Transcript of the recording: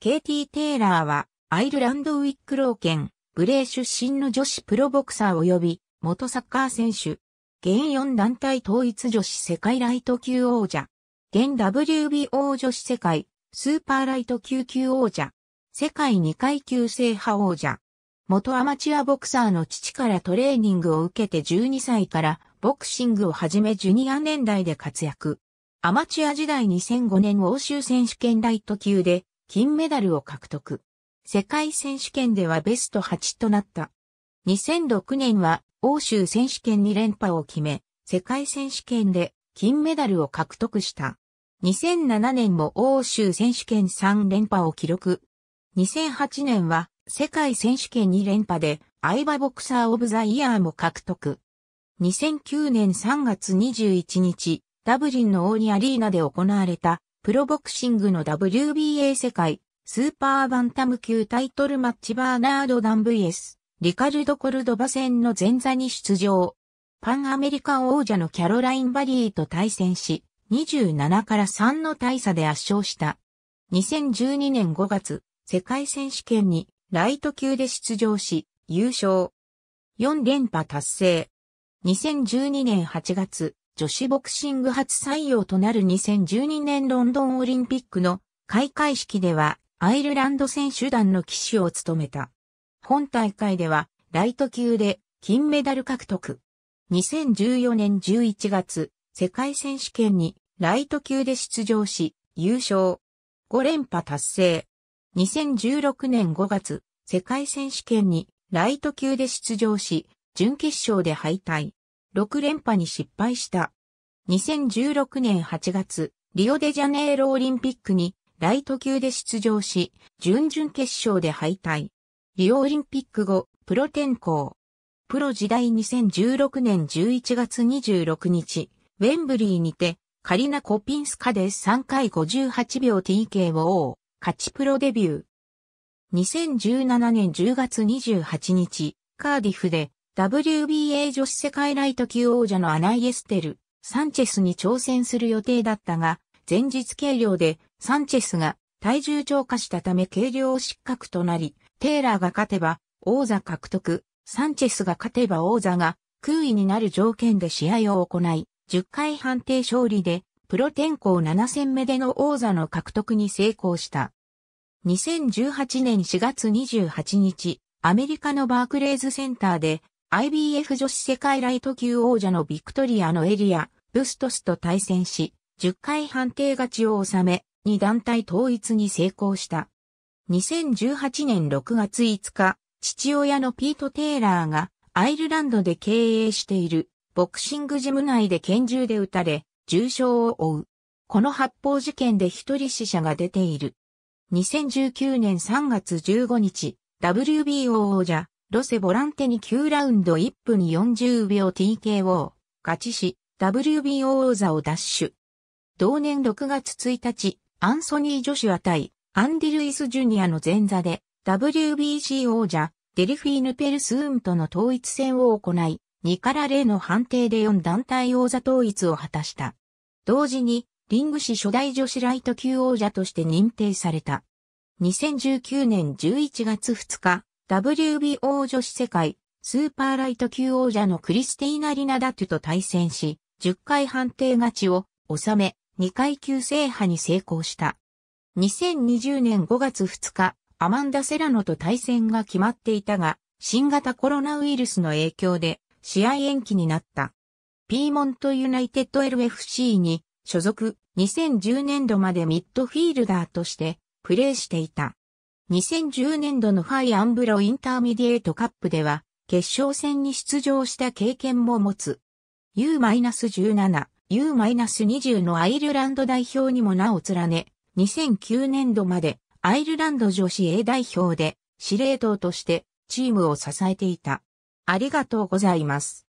ケイティ・テイラーは、アイルランドウィックロー県、ブレー出身の女子プロボクサー及び、元サッカー選手。現4団体統一女子世界ライト級王者。現 WBO 女子世界、スーパーライト級級王者。世界2階級制覇王者。元アマチュアボクサーの父からトレーニングを受けて12歳からボクシングを始めジュニア年代で活躍。アマチュア時代2005年欧州選手権ライト級で金メダルを獲得。世界選手権ではベスト8となった。2006年は欧州選手権に連覇を決め、世界選手権で金メダルを獲得した。2007年も欧州選手権3連覇を記録。2008年は世界選手権2連覇でアイバボクサーオブザイヤーも獲得。2009年3月21日、ダブリンのオーニアリーナで行われたプロボクシングの WBA 世界、スーパーバンタム級タイトルマッチバーナード・ダン VS、リカルド・コルドバ戦の前座に出場。パンアメリカ王者のキャロライン・バリーと対戦し、27から3の大差で圧勝した。2012年5月、世界選手権にライト級で出場し、優勝。4連覇達成。2012年8月、女子ボクシング初採用となる2012年ロンドンオリンピックの開会式ではアイルランド選手団の騎手を務めた。本大会ではライト級で金メダル獲得。2014年11月、世界選手権にライト級で出場し、優勝。5連覇達成。2016年5月、世界選手権にライト級で出場し、準決勝で敗退。6連覇に失敗した。2016年8月、リオデジャネイロオリンピックにライト級で出場し、準々決勝で敗退。リオオリンピック後、プロ転向。プロ時代2016年11月26日、ウェンブリーにて、カリナ・コピンスカで3回58秒 TKO、勝ちプロデビュー。2017年10月28日、カーディフで WBA 女子世界ライト級王者のアナイエステル、サンチェスに挑戦する予定だったが、前日計量でサンチェスが体重超過したため計量失格となり、テイラーが勝てば王座獲得、サンチェスが勝てば王座が空位になる条件で試合を行い、10回判定勝利でプロ転向7戦目での王座の獲得に成功した。2018年4月28日、アメリカのバークレーズセンターで IBF 女子世界ライト級王者のビクトリアのエリア、ブストスと対戦し、10回判定勝ちを収め、2団体統一に成功した。2018年6月5日、父親のピート・テイラーがアイルランドで経営しているボクシングジム内で拳銃で撃たれ、重傷を負う。この発砲事件で一人死者が出ている。2019年3月15日、WBO 王者、ロセボランテに9ラウンド1分40秒 TKO、勝ちし、WBO 王座を奪取。同年6月1日、アンソニー・ジョシュア対、アンディ・ルイス・ジュニアの前座で、WBC 王者、デルフィーヌ・ペルスーンとの統一戦を行い、2から0の判定で4団体王座統一を果たした。同時に、リング氏初代女子ライト級王者として認定された。2019年11月2日、WBO 女子世界スーパーライト級王者のクリスティーナ・リナダトゥと対戦し、10回判定勝ちを収め、2階級制覇に成功した。2020年5月2日、アマンダ・セラノと対戦が決まっていたが、新型コロナウイルスの影響で試合延期になった。ピーモント・ユナイテッド LFC に所属2010年度までミッドフィールダーとしてプレーしていた。2010年度のファイアンブロインターミディエートカップでは、決勝戦に出場した経験も持つ。U-17、U-20 のアイルランド代表にも名を連ね、2009年度までアイルランド女子 A 代表で司令塔としてチームを支えていた。ありがとうございます。